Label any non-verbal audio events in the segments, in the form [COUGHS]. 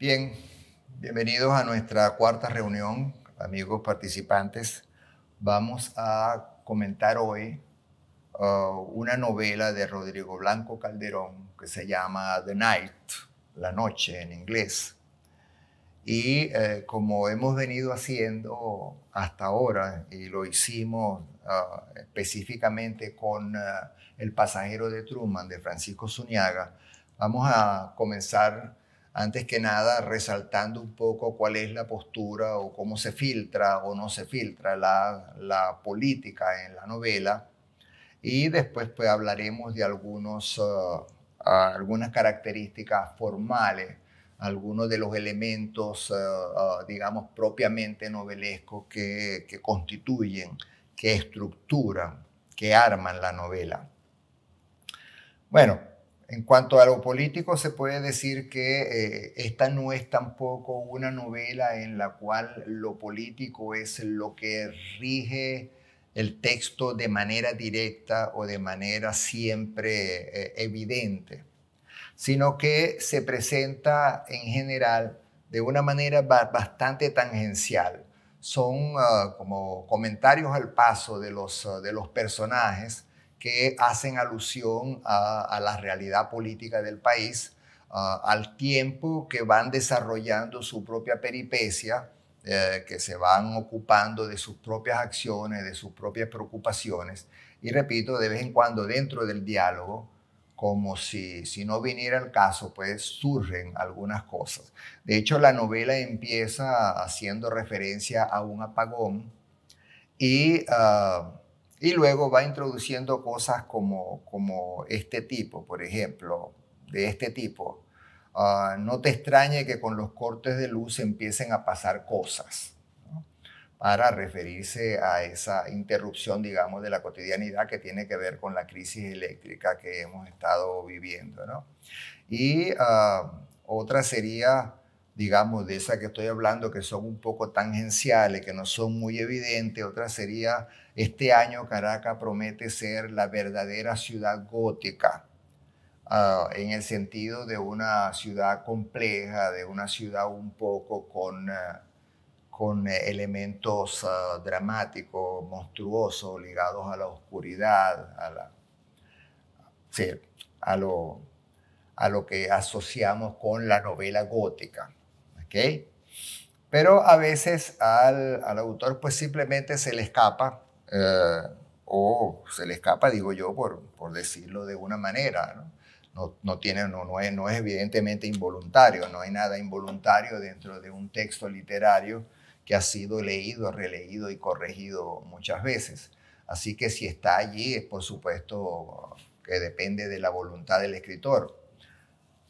Bien, bienvenidos a nuestra cuarta reunión, amigos participantes. Vamos a comentar hoy uh, una novela de Rodrigo Blanco Calderón que se llama The Night, La Noche en inglés. Y eh, como hemos venido haciendo hasta ahora, y lo hicimos uh, específicamente con uh, El pasajero de Truman de Francisco Zuniaga, vamos a comenzar antes que nada resaltando un poco cuál es la postura o cómo se filtra o no se filtra la, la política en la novela. Y después pues hablaremos de algunos, uh, algunas características formales, algunos de los elementos, uh, uh, digamos, propiamente novelescos que, que constituyen, que estructuran, que arman la novela. Bueno, en cuanto a lo político, se puede decir que eh, esta no es tampoco una novela en la cual lo político es lo que rige el texto de manera directa o de manera siempre eh, evidente, sino que se presenta en general de una manera bastante tangencial. Son ah, como comentarios al paso de los ah, personajes que hacen alusión a, la realidad política del país, ah, al tiempo que van desarrollando su propia peripecia, eh, que se van ocupando de sus propias acciones, de sus propias preocupaciones, y repito, de vez en cuando dentro del diálogo, como si, si no viniera el caso, pues surgen algunas cosas. De hecho, la novela empieza haciendo referencia a un apagón y ah, y luego va introduciendo cosas como, como este tipo, por ejemplo, de este tipo. Ah, no te extrañe que con los cortes de luz empiecen a pasar cosas para referirse a esa interrupción, digamos, de la cotidianidad que tiene que ver con la crisis eléctrica que hemos estado viviendo. Y ah, otra sería digamos, de esa que estoy hablando, que son un poco tangenciales, que no son muy evidentes. Otra sería, este año Caracas promete ser la verdadera ciudad gótica, ah, en el sentido de una ciudad compleja, de una ciudad un poco con, ah, elementos ah, dramáticos, monstruosos, ligados a la oscuridad, a lo que asociamos con la novela gótica. Pero a veces al, autor pues simplemente se le escapa, eh, o se le escapa, digo yo, por, por decirlo de una manera, ¿no? tiene, no, no, es, no es evidentemente involuntario, no hay nada involuntario dentro de un texto literario que ha sido leído, releído y corregido muchas veces. Así que si está allí, es por supuesto que depende de la voluntad del escritor.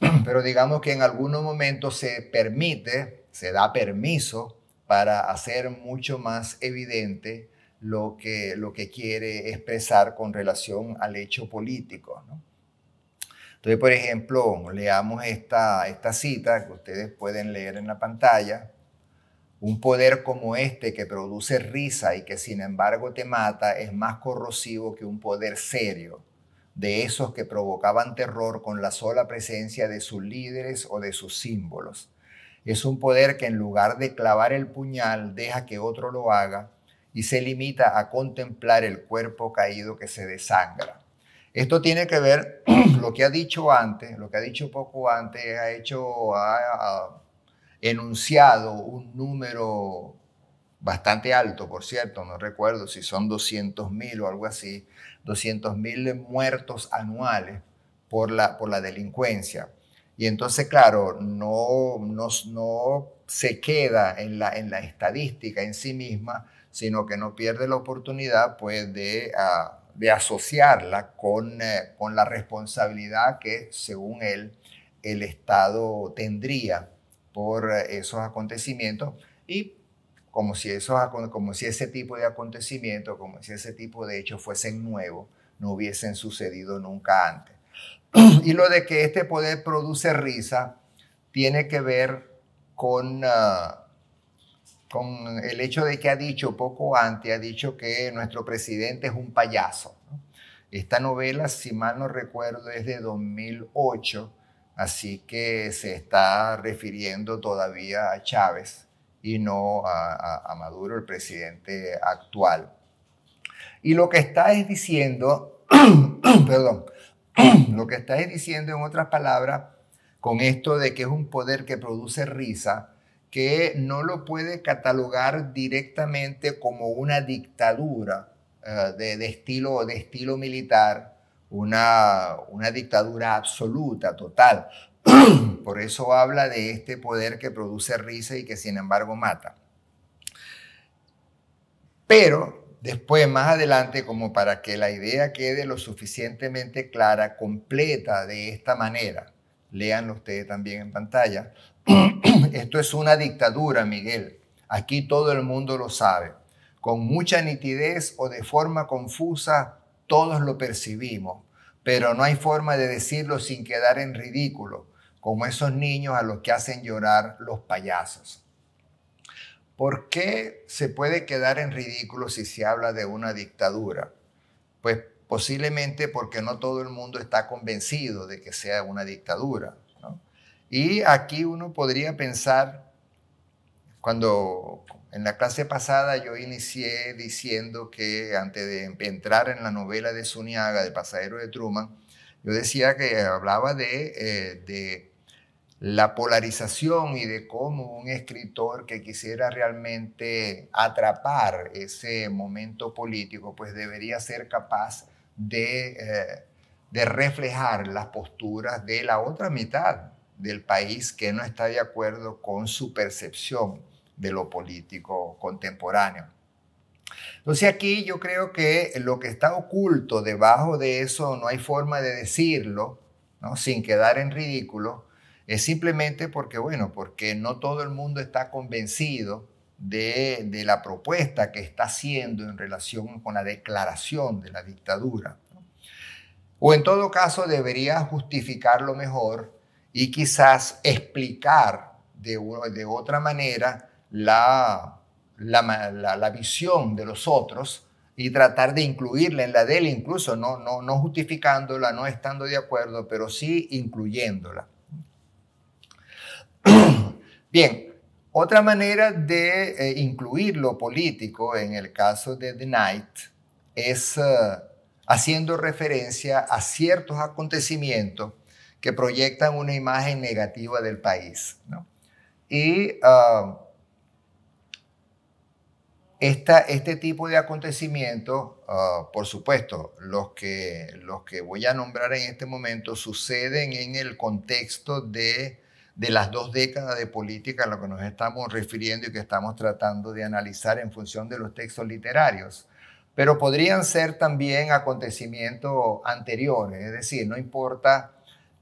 [CLEARS THROAT] pero digamos que en algunos momentos se permite, se da permiso para hacer mucho más evidente lo que, lo que quiere expresar con relación al hecho político. Entonces, por ejemplo, leamos esta, esta cita que ustedes pueden leer en la pantalla. Un poder como este que produce risa y que sin embargo te mata es más corrosivo que un poder serio de esos que provocaban terror con la sola presencia de sus líderes o de sus símbolos. Es un poder que en lugar de clavar el puñal deja que otro lo haga y se limita a contemplar el cuerpo caído que se desangra. Esto tiene que ver [CLEARS THROAT] lo que ha dicho antes, lo que ha dicho poco antes, ha hecho, ha, enunciado un número bastante alto, por cierto, no recuerdo si son 200.000 o algo así, 200.000 muertos anuales por la, por la delincuencia. Y entonces, claro, no, no, no se queda en la, en la estadística en sí misma, sino que no pierde la oportunidad pues, de, ah, de asociarla con, eh, con la responsabilidad que, según él, el Estado tendría por eh, esos acontecimientos y como si, eso, como si ese tipo de acontecimiento, como si ese tipo de hechos fuesen nuevos, no hubiesen sucedido nunca antes. [CLEARS THROAT] y lo de que este poder produce risa tiene que ver ah, con, el hecho de que ha dicho poco antes, ha dicho que nuestro presidente es un payaso. Esta novela, si mal no recuerdo, es de 2008, así que se está refiriendo todavía a Chávez y no a, Maduro, el presidente actual. Y lo que está diciendo, [CLEARS THROAT] perdón, [CLEARS THROAT] lo que está diciendo en otras palabras, con esto de que es un poder que produce risa, que no lo puede catalogar directamente como una dictadura eh, de, estilo, de estilo militar, una, una dictadura absoluta, total. [CLEARS THROAT] Por eso habla de este poder que produce risa y que sin embargo mata. Pero después, más adelante, como para que la idea quede lo suficientemente clara, completa de esta manera, leanlo ustedes también en pantalla, [CLEARS THROAT] esto es una dictadura, Miguel. Aquí todo el mundo lo sabe. Con mucha nitidez o de forma confusa, todos lo percibimos, pero no hay forma de decirlo sin quedar en ridículo, como esos niños a los que hacen llorar los payasos. ¿Por qué se puede quedar en ridículo si se habla de una dictadura? Pues posiblemente porque no todo el mundo está convencido de que sea una dictadura. Y aquí uno podría pensar, cuando en la clase pasada yo inicié diciendo que antes de entrar en la novela de Zuniaga, de Pasajero de Truman, yo decía que hablaba de eh, la polarización y de cómo un escritor que quisiera realmente atrapar ese momento político, pues debería ser capaz de, eh, de, reflejar las posturas de la otra mitad del país que no está de acuerdo con su percepción de lo político contemporáneo. Entonces aquí yo creo que lo que está oculto debajo de eso, no hay forma de decirlo, ¿no? sin quedar en ridículo, es simplemente porque, bueno, porque no todo el mundo está convencido de, la propuesta que está haciendo en relación con la declaración de la dictadura. O en todo caso debería justificarlo mejor y quizás explicar de, de otra manera la, la, visión de los otros y tratar de incluirla en la de él, incluso no, no, no justificándola, no estando de acuerdo, pero sí incluyéndola. [COUGHS] Bien, otra manera de eh, incluir lo político en el caso de The Night es eh, haciendo referencia a ciertos acontecimientos que proyectan una imagen negativa del país. Y um, este tipo de acontecimientos, uh, por supuesto, los que, los que voy a nombrar en este momento, suceden en el contexto de de las dos décadas de política a lo que nos estamos refiriendo y que estamos tratando de analizar en función de los textos literarios. Pero podrían ser también acontecimientos anteriores, es decir, no importa,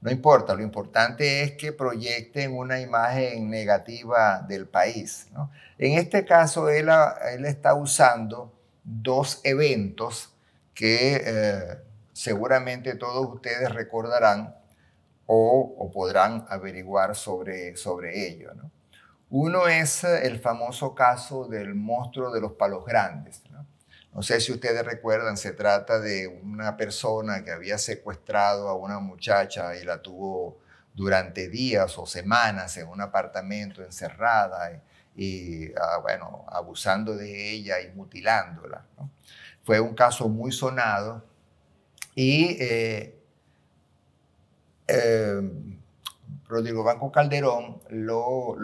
no importa, lo importante es que proyecten una imagen negativa del país. En este caso, él, él, está usando dos eventos que eh, seguramente todos ustedes recordarán o, podrán averiguar sobre, sobre ello. Uno es eh, el famoso caso del monstruo de los palos grandes. ¿no? sé si ustedes recuerdan, se trata de una persona que había secuestrado a una muchacha y la tuvo durante días o semanas en un apartamento encerrada y, ah, bueno, abusando de ella y mutilándola. Fue un caso muy sonado y eh, eh, Rodrigo Banco Calderón lo,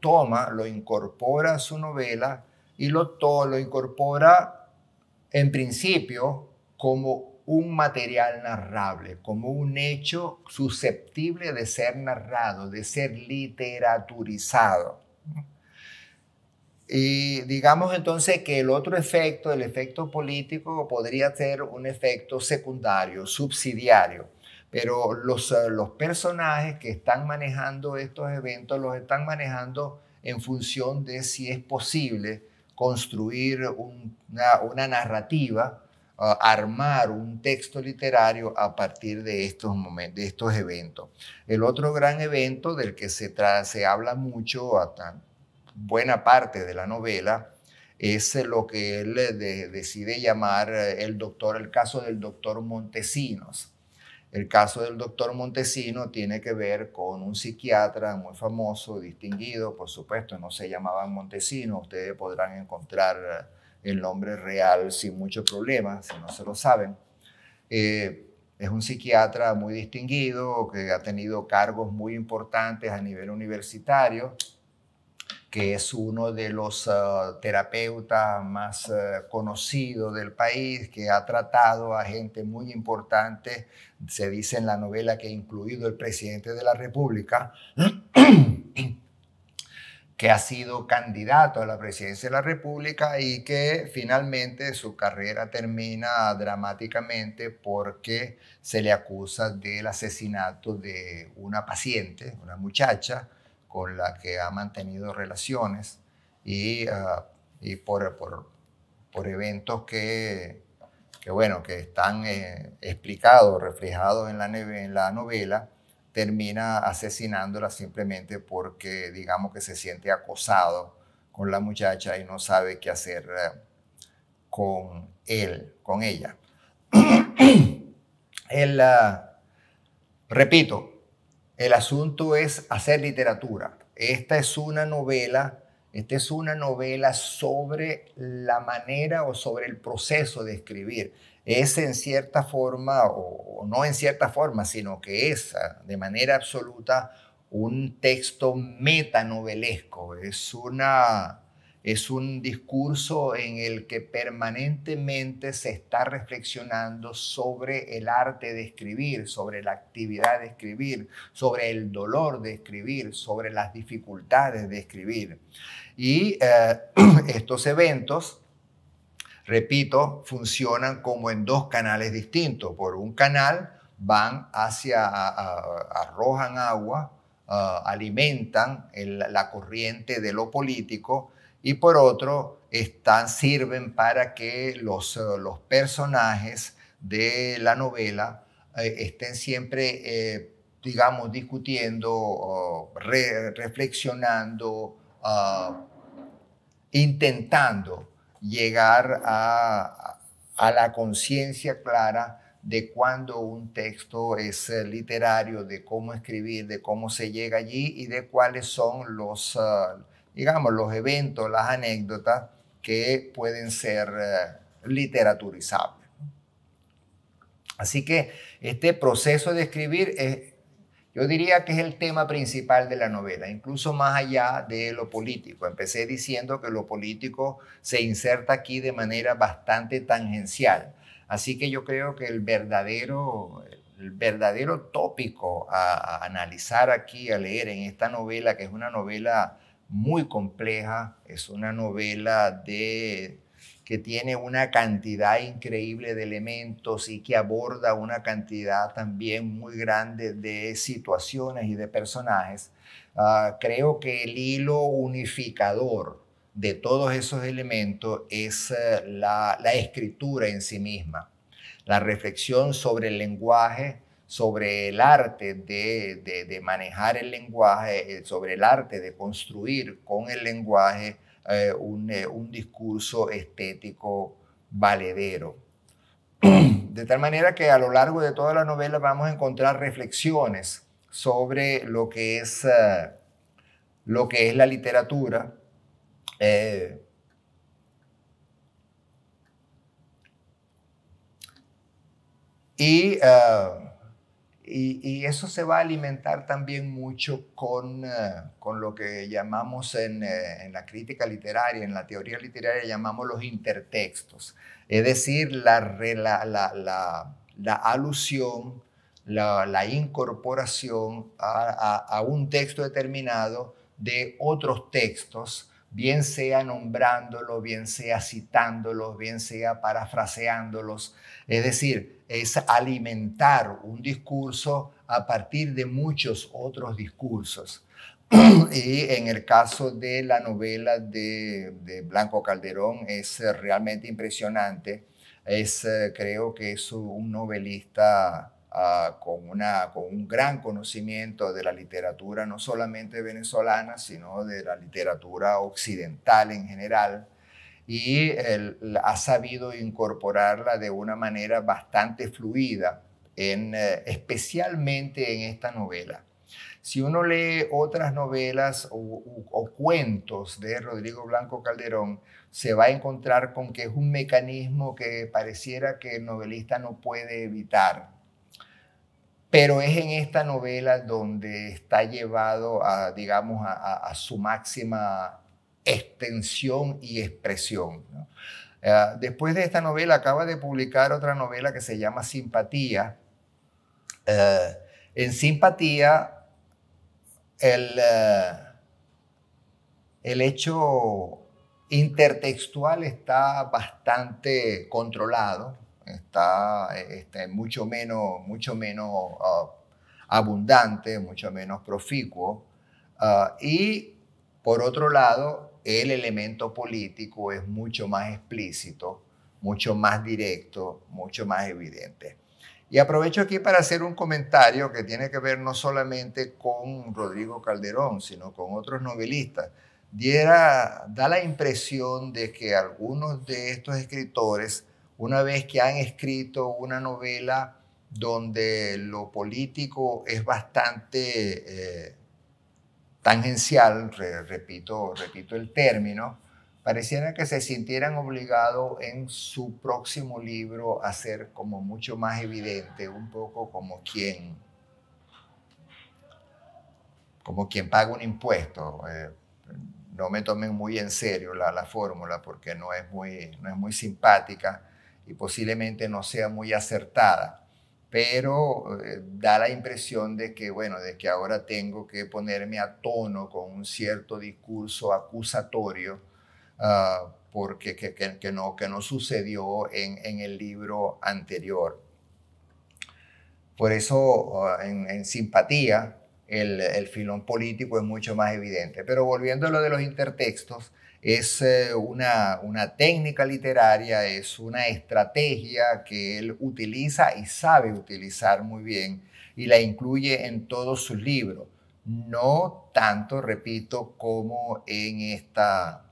toma, lo incorpora a su novela y lo, lo incorpora en principio como un material narrable, como un hecho susceptible de ser narrado, de ser literaturizado. Y digamos entonces que el otro efecto, el efecto político, podría ser un efecto secundario, subsidiario pero eh, los, personajes que están manejando estos eventos los están manejando en función de si es posible construir una, narrativa, eh, armar un texto literario a partir de estos, de estos eventos. El otro gran evento del que se, habla mucho, hasta buena parte de la novela, es lo que él eh, decide llamar el doctor, el caso del doctor Montesinos. El caso del doctor Montesino tiene que ver con un psiquiatra muy famoso, distinguido, por supuesto, no se llamaban Montesino, ustedes podrán encontrar eh, el nombre real sin mucho problema, si no se lo saben. Eh, es un psiquiatra muy distinguido que ha tenido cargos muy importantes a nivel universitario que es uno de los ah, terapeutas más ah, conocidos del país, que ha tratado a gente muy importante, se dice en la novela que ha incluido el presidente de la República, [CLEARS THROAT] que ha sido candidato a la presidencia de la República y que finalmente su carrera termina dramáticamente porque se le acusa del asesinato de una paciente, una muchacha, con la que ha mantenido relaciones y, ah, por, por, por, eventos que, bueno, que están eh, explicados, reflejados en la, en la novela, termina asesinándola simplemente porque, digamos, que se siente acosado con la muchacha y no sabe qué hacer eh, con él, con ella. el, [CLEARS THROAT] ah, repito, el asunto es hacer literatura. Esta es una novela, esta es una novela sobre la manera o sobre el proceso de escribir. Es en cierta forma, o, no en cierta forma, sino que es ah, de manera absoluta un texto metanovelesco. Es una es un discurso en el que permanentemente se está reflexionando sobre el arte de escribir, sobre la actividad de escribir, sobre el dolor de escribir, sobre las dificultades de escribir. Y eh, [CLEARS THROAT] estos eventos repito, funcionan como en dos canales distintos. Por un canal van hacia, arrojan agua, eh, alimentan la corriente de lo político y por otro están, sirven para que los, eh, los personajes de la novela eh, estén siempre, eh, digamos, discutiendo, reflexionando, ah, intentando llegar a, la conciencia clara de cuándo un texto es literario, de cómo escribir, de cómo se llega allí y de cuáles son los, ah, digamos, los eventos, las anécdotas que pueden ser eh, literaturizables. Así que este proceso de escribir es, yo diría que es el tema principal de la novela, incluso más allá de lo político. Empecé diciendo que lo político se inserta aquí de manera bastante tangencial. Así que yo creo que el verdadero, el verdadero tópico a, a analizar aquí, a leer en esta novela, que es una novela muy compleja, es una novela de, que tiene una cantidad increíble de elementos y que aborda una cantidad también muy grande de situaciones y de personajes. Ah, creo que el hilo unificador de todos esos elementos es eh, la escritura en sí misma, la reflexión sobre el lenguaje, sobre el arte de, manejar el lenguaje, eh, sobre el arte de construir con el lenguaje eh, eh, un, discurso estético valedero. [CLEARS THROAT] De tal manera que a lo largo de toda la novela vamos a encontrar reflexiones sobre lo que es, lo que es la literatura. y y, eso se va a alimentar también mucho con, eh, con lo que llamamos eh, en, la crítica literaria, en la teoría literaria llamamos los intertextos, es decir, la, la, alusión, la, incorporación a, a un texto determinado de otros textos, bien sea nombrándolos, bien sea citándolos, bien sea parafraseándolos, es decir, es alimentar un discurso a partir de muchos otros discursos. [CLEARS THROAT] y en el caso de la novela de, Blanco Calderón es realmente impresionante. Es, eh, creo que es un novelista ah, con, una, con un gran conocimiento de la literatura, no solamente venezolana, sino de la literatura occidental en general y ha sabido incorporarla de una manera bastante fluida, en, eh, especialmente en esta novela. Si uno lee otras novelas o, cuentos de Rodrigo Blanco Calderón, se va a encontrar con que es un mecanismo que pareciera que el novelista no puede evitar. Pero es en esta novela donde está llevado a, digamos, a su máxima extensión y expresión. Eh, después de esta novela acaba de publicar otra novela que se llama Simpatía. Eh, en Simpatía, el, eh, el hecho intertextual está bastante controlado, está, este, mucho menos, mucho menos uh, abundante, mucho menos proficuo. Uh, y por otro lado, el elemento político es mucho más explícito, mucho más directo, mucho más evidente. Y aprovecho aquí para hacer un comentario que tiene que ver no solamente con Rodrigo Calderón, sino con otros novelistas. Diera, da la impresión de que algunos de estos escritores, una vez que han escrito una novela donde lo político es bastante eh, tangencial, repito, repito el término, pareciera que se sintieran obligados en su próximo libro a ser como mucho más evidente, un poco como quien, como quien paga un impuesto. Eh, no me tomen muy en serio la, fórmula porque no es, muy, no es muy simpática y posiblemente no sea muy acertada pero eh, da la impresión de que, de que ahora tengo que ponerme a tono con un cierto discurso acusatorio, ah, porque que, no, sucedió en, el libro anterior. Por eso, ah, en, simpatía, el, el filón político es mucho más evidente. Pero volviendo a lo de los intertextos, es eh, una, técnica literaria, es una estrategia que él utiliza y sabe utilizar muy bien y la incluye en todos sus libros. No tanto, repito, como en esta,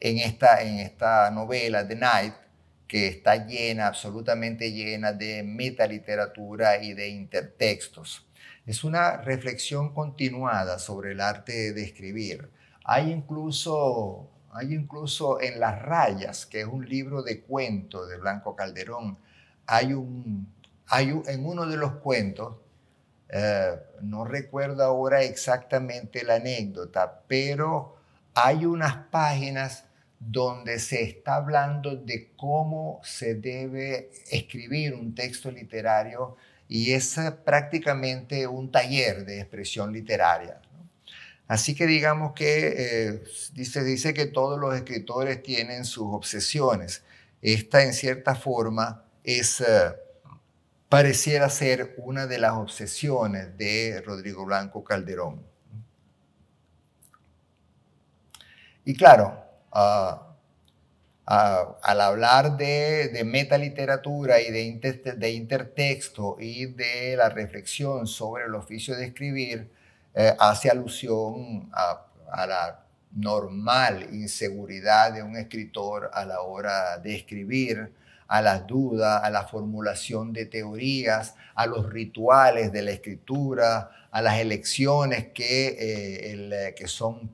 en esta, en esta novela, The Night, que está llena, absolutamente llena de metaliteratura y de intertextos. Es una reflexión continuada sobre el arte de escribir hay incluso, hay incluso en Las Rayas, que es un libro de cuentos de Blanco Calderón, hay un, en uno de los cuentos, eh, no recuerdo ahora exactamente la anécdota, pero hay unas páginas donde se está hablando de cómo se debe escribir un texto literario y es eh, prácticamente un taller de expresión literaria. Así que digamos que se eh, dice, que todos los escritores tienen sus obsesiones. Esta, en cierta forma, es, eh, pareciera ser una de las obsesiones de Rodrigo Blanco Calderón. Y claro, ah, ah, al hablar de, metaliteratura y de intertexto y de la reflexión sobre el oficio de escribir, eh, hace alusión a, la normal inseguridad de un escritor a la hora de escribir, a las dudas, a la formulación de teorías, a los rituales de la escritura, a las elecciones que, eh, eh, que son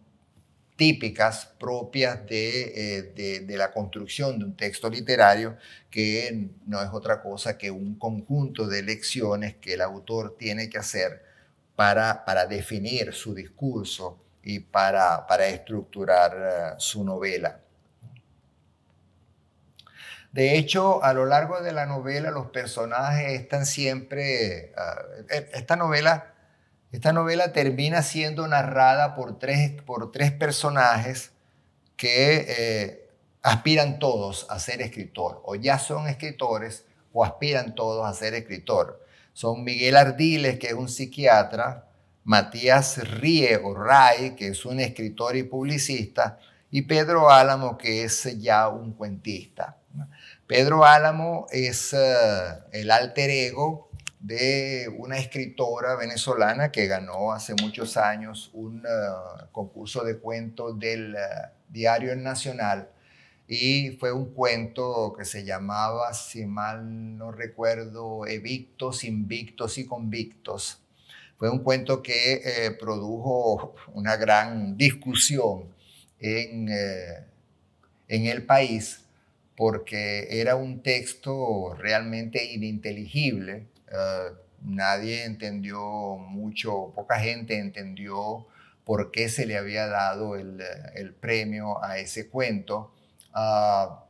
típicas propias de, de, la construcción de un texto literario, que no es otra cosa que un conjunto de elecciones que el autor tiene que hacer para, definir su discurso y para, estructurar eh, su novela. De hecho, a lo largo de la novela los personajes están siempre... Eh, eh, esta, novela, esta novela termina siendo narrada por tres, personajes que aspiran todos a ser escritor, o ya son escritores o aspiran todos a ser escritor son Miguel Ardiles, que es un psiquiatra, Matías Riego o Ray, que es un escritor y publicista, y Pedro Álamo, que es ya un cuentista. Pedro Álamo es eh, el alter ego de una escritora venezolana que ganó hace muchos años un eh, concurso de cuentos del eh, Diario Nacional y fue un cuento que se llamaba, si mal no recuerdo, Evictos, Invictos y Convictos. Fue un cuento que eh, produjo una gran discusión eh, en, el país porque era un texto realmente ininteligible. Eh, nadie entendió mucho, poca gente entendió por qué se le había dado el premio a ese cuento. Ah,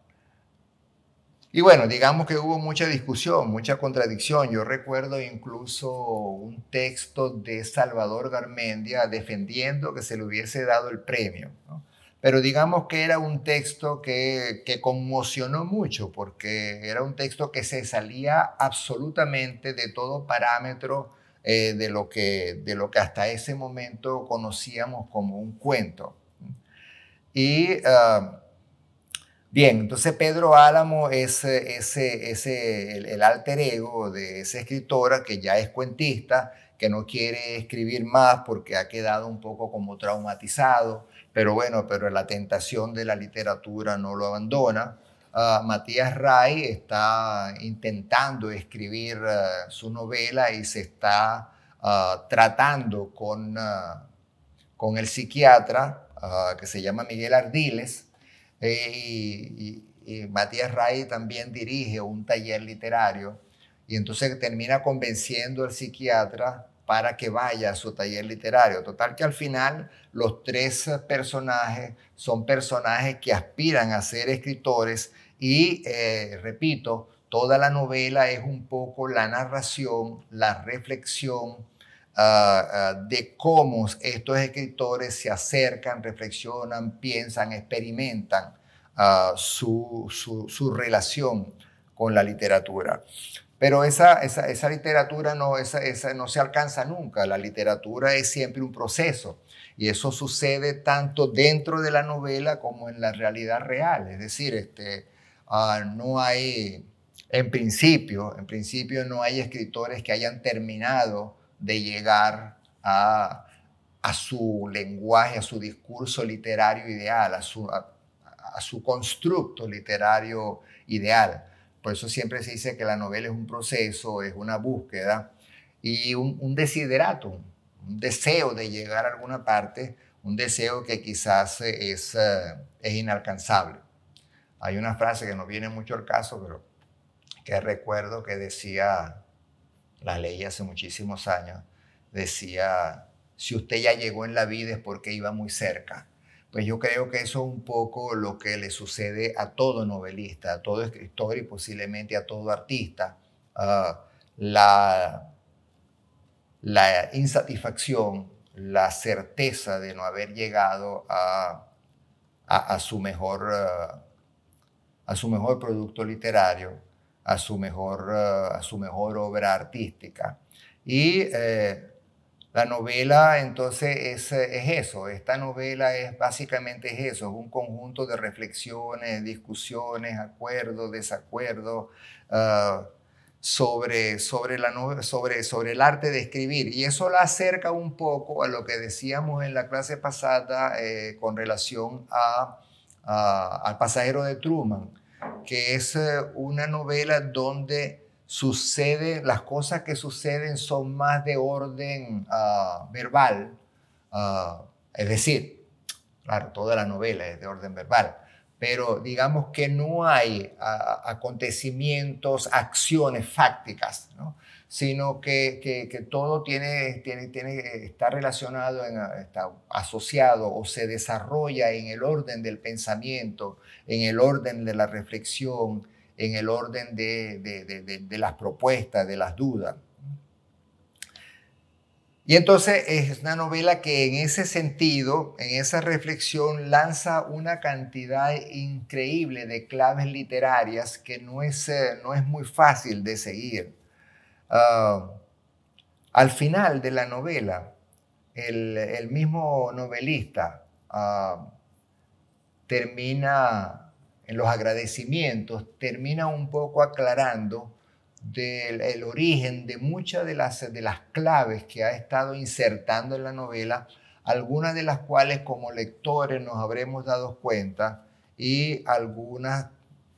y bueno, digamos que hubo mucha discusión, mucha contradicción. Yo recuerdo incluso un texto de Salvador Garmendia defendiendo que se le hubiese dado el premio. Pero digamos que era un texto que, que conmocionó mucho porque era un texto que se salía absolutamente de todo parámetro eh, de, lo que, de lo que hasta ese momento conocíamos como un cuento. Y ah, Bien, entonces Pedro Álamo es, el, alter ego de esa escritora que ya es cuentista, que no quiere escribir más porque ha quedado un poco como traumatizado, pero bueno, pero la tentación de la literatura no lo abandona. Ah, Matías Ray está intentando escribir ah, su novela y se está ah, tratando con el psiquiatra que se llama Miguel Ardiles eh, y, Matías Ray también dirige un taller literario y entonces termina convenciendo al psiquiatra para que vaya a su taller literario. Total que al final los tres personajes son personajes que aspiran a ser escritores y, eh, repito, toda la novela es un poco la narración, la reflexión, Ah, ah, de cómo estos escritores se acercan, reflexionan, piensan, experimentan ah, su, relación con la literatura. Pero esa, esa, literatura no, esa, no se alcanza nunca, la literatura es siempre un proceso. Y eso sucede tanto dentro de la novela como en la realidad real. Es decir, este, no hay, en principio, en principio no hay escritores que hayan terminado de llegar a, su lenguaje, a su discurso literario ideal, a su, a, su constructo literario ideal. Por eso siempre se dice que la novela es un proceso, es una búsqueda y un, desiderato, un deseo de llegar a alguna parte, un deseo que quizás es, eh, es inalcanzable. Hay una frase que no viene mucho al caso, pero que recuerdo que decía la ley hace muchísimos años decía, si usted ya llegó en la vida es porque iba muy cerca. Pues yo creo que eso es un poco lo que le sucede a todo novelista, a todo escritor y posiblemente a todo artista. Ah, la, insatisfacción, la certeza de no haber llegado a, su, mejor, ah, a su mejor producto literario a su mejor, eh, a su mejor obra artística. Y eh, la novela entonces es, eso, esta novela es básicamente es eso, es un conjunto de reflexiones, discusiones, acuerdos, desacuerdos eh, sobre, sobre, la, sobre, sobre el arte de escribir. Y eso la acerca un poco a lo que decíamos en la clase pasada con relación al pasajero de Truman que es eh, una novela donde sucede, las cosas que suceden son más de orden ah, verbal, ah, es decir, toda la novela es de orden verbal, pero digamos que no hay acontecimientos, acciones fácticas, sino que, todo tiene, tiene, tiene, está relacionado, está asociado o se desarrolla en el orden del pensamiento, en el orden de la reflexión, en el orden de las propuestas, de las dudas. Y entonces es una novela que en ese sentido, en esa reflexión, lanza una cantidad increíble de claves literarias que no es, eh, no es muy fácil de seguir. Ah, al final de la novela, el, mismo novelista ah, termina, en los agradecimientos, termina un poco aclarando del origen de muchas de las, de las claves que ha estado insertando en la novela, algunas de las cuales como lectores nos habremos dado cuenta y algunas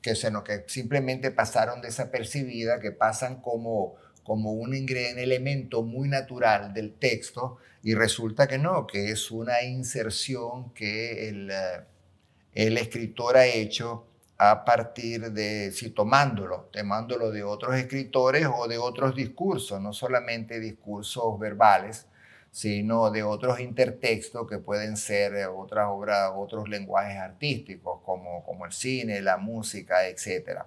que, se que simplemente pasaron desapercibidas, que pasan como, como un elemento muy natural del texto y resulta que no, que es una inserción que el, eh, el escritor ha hecho a partir de, si tomándolo, tomándolo de otros escritores o de otros discursos, no solamente discursos verbales, sino de otros intertextos que pueden ser otras obras, otros lenguajes artísticos, como, como el cine, la música, etc.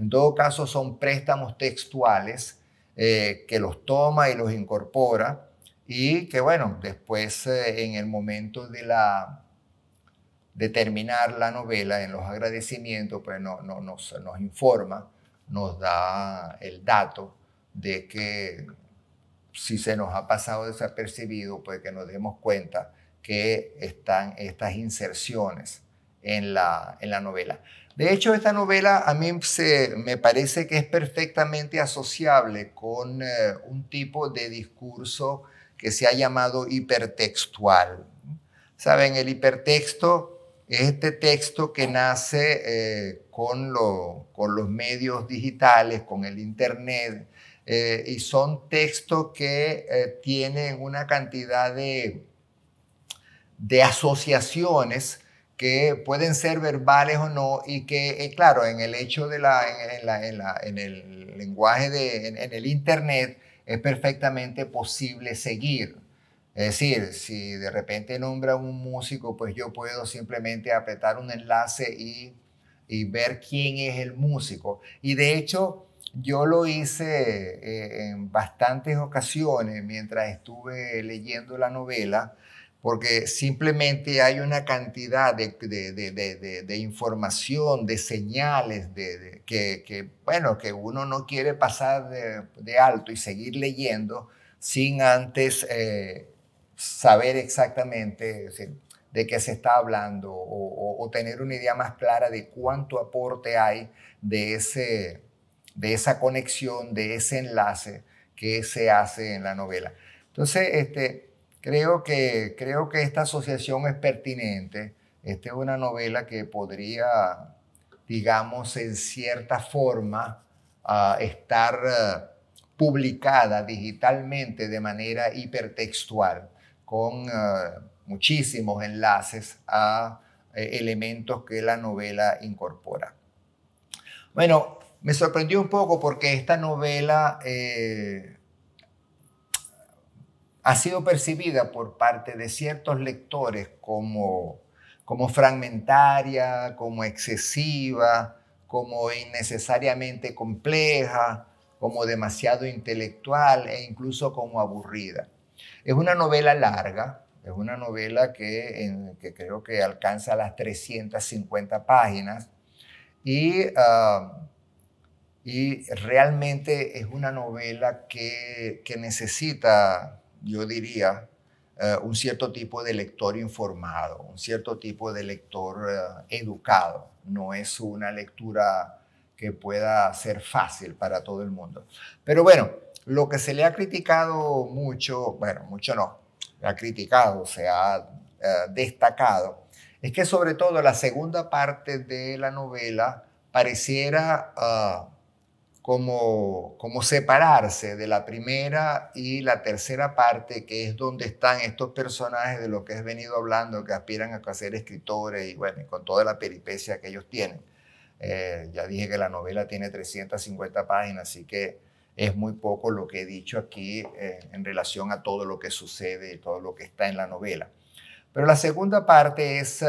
En todo caso, son préstamos textuales eh, que los toma y los incorpora y que, bueno, después eh, en el momento de la, determinar la novela en los agradecimientos, pues no, nos, informa, nos da el dato de que si se nos ha pasado desapercibido, pues que nos demos cuenta que están estas inserciones en la, novela. De hecho, esta novela a mí me parece que es perfectamente asociable con eh, un tipo de discurso que se ha llamado hipertextual. Saben, el hipertexto es este texto que nace eh, con, los medios digitales, con el Internet, eh, y son textos que eh, tienen una cantidad de, asociaciones que pueden ser verbales o no y que, claro, en el hecho de la, en, el lenguaje de, en, el Internet es perfectamente posible seguir. Es decir, si de repente nombra un músico, pues yo puedo simplemente apretar un enlace y, ver quién es el músico. Y de hecho, yo lo hice eh, en bastantes ocasiones mientras estuve leyendo la novela, porque simplemente hay una cantidad de, información, de señales, que, que, bueno, que uno no quiere pasar de, alto y seguir leyendo sin antes eh, saber exactamente de qué se está hablando o, tener una idea más clara de cuánto aporte hay de, ese, de esa conexión, de ese enlace que se hace en la novela. Entonces, este, creo, que, creo que esta asociación es pertinente. Esta es una novela que podría, digamos, en cierta forma, ah, estar ah, publicada digitalmente de manera hipertextual con eh, muchísimos enlaces a eh, elementos que la novela incorpora. Bueno, me sorprendió un poco porque esta novela eh, ha sido percibida por parte de ciertos lectores como, como fragmentaria, como excesiva, como innecesariamente compleja, como demasiado intelectual e incluso como aburrida. Es una novela larga, es una novela que, creo que alcanza las 350 páginas ah, y, realmente es una novela que, necesita, yo diría, eh, un cierto tipo de lector informado, un cierto tipo de lector eh, educado. No es una lectura que pueda ser fácil para todo el mundo. Pero bueno, lo que se le ha criticado mucho, bueno, mucho no, ha criticado, se ha eh, destacado, es que sobre todo la segunda parte de la novela pareciera ah, como, como separarse de la primera y la tercera parte, que es donde están estos personajes de lo que he venido hablando, que aspiran a ser escritores y bueno, con toda la peripecia que ellos tienen. Eh, ya dije que la novela tiene 350 páginas, así que es muy poco lo que he dicho aquí eh, en relación a todo lo que sucede todo lo que está en la novela. Pero la segunda parte es, eh,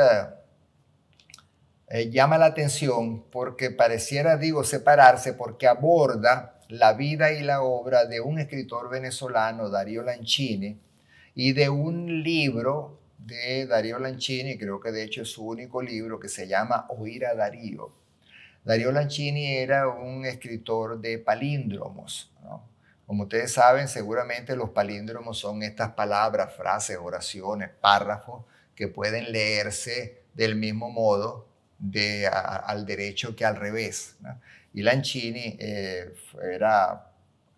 eh, llama la atención porque pareciera, digo, separarse porque aborda la vida y la obra de un escritor venezolano, Darío Lanchini, y de un libro de Darío Lanchini, creo que de hecho es su único libro, que se llama Oír a Darío, Dario Lanchini era un escritor de palíndromos. Como ustedes saben, seguramente los palíndromos son estas palabras, frases, oraciones, párrafos que pueden leerse del mismo modo al derecho que al revés. Y Lanchini eh, era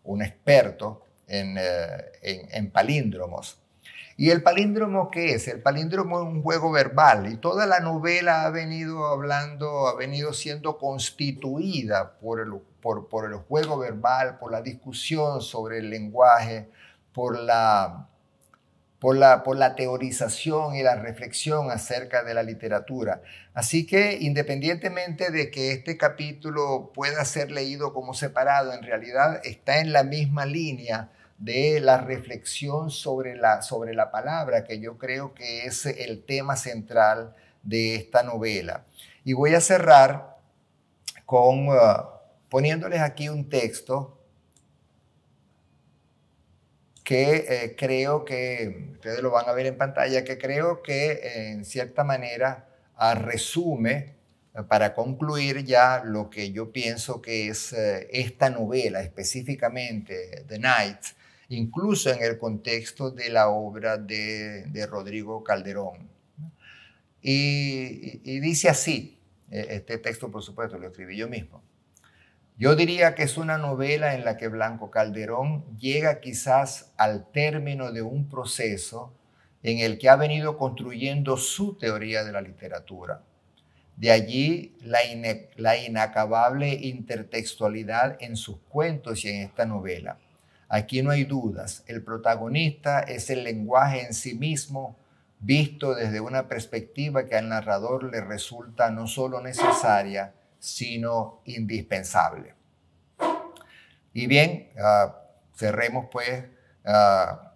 un experto en eh, palíndromos. ¿Y el palíndromo qué es? El palíndromo es un juego verbal y toda la novela ha venido hablando, ha venido siendo constituida por el, por el juego verbal, por la discusión sobre el lenguaje, por la, por la, por la teorización y la reflexión acerca de la literatura. Así que independientemente de que este capítulo pueda ser leído como separado, en realidad está en la misma línea de la reflexión sobre la, palabra, que yo creo que es el tema central de esta novela. Y voy a cerrar con uh, poniéndoles aquí un texto que eh, creo que, ustedes lo van a ver en pantalla, que creo que en cierta manera resume, eh, para concluir ya lo que yo pienso que es eh, esta novela específicamente, The Night, incluso en el contexto de la obra de, Rodrigo Calderón. Y, dice así, e, este texto por supuesto lo escribí yo mismo. Yo diría que es una novela en la que Blanco Calderón llega quizás al término de un proceso en el que ha venido construyendo su teoría de la literatura. De allí la inacabable intertextualidad en sus cuentos y en esta novela Aquí no hay dudas. El protagonista es el lenguaje en sí mismo, visto desde una perspectiva que al narrador le resulta no solo necesaria, sino indispensable. Y bien, ah, cerremos pues ah,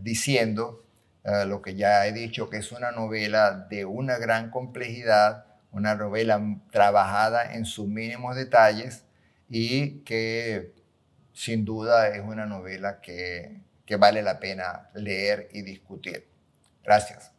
diciendo ah, lo que ya he dicho, que es una novela de una gran complejidad, una novela trabajada en sus mínimos detalles y que sin duda es una novela que, vale la pena leer y discutir. Gracias.